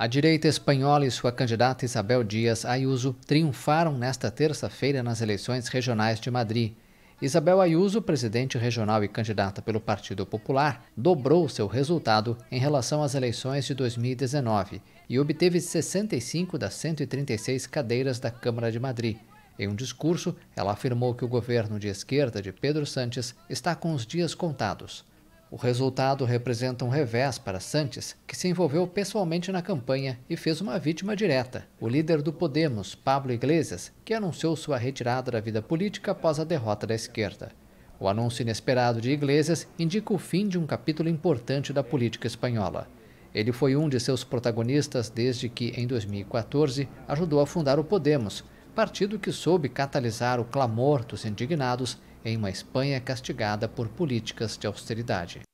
A direita espanhola e sua candidata Isabel Dias Ayuso triunfaram nesta terça-feira nas eleições regionais de Madrid. Isabel Ayuso, presidente regional e candidata pelo Partido Popular, dobrou seu resultado em relação às eleições de 2019 e obteve 65 das 136 cadeiras da Câmara de Madrid. Em um discurso, ela afirmou que o governo de esquerda de Pedro Sánchez está com os dias contados. O resultado representa um revés para Santos, que se envolveu pessoalmente na campanha e fez uma vítima direta. O líder do Podemos, Pablo Iglesias, que anunciou sua retirada da vida política após a derrota da esquerda. O anúncio inesperado de Iglesias indica o fim de um capítulo importante da política espanhola. Ele foi um de seus protagonistas desde que, em 2014, ajudou a fundar o Podemos, partido que soube catalisar o clamor dos indignados em uma Espanha castigada por políticas de austeridade.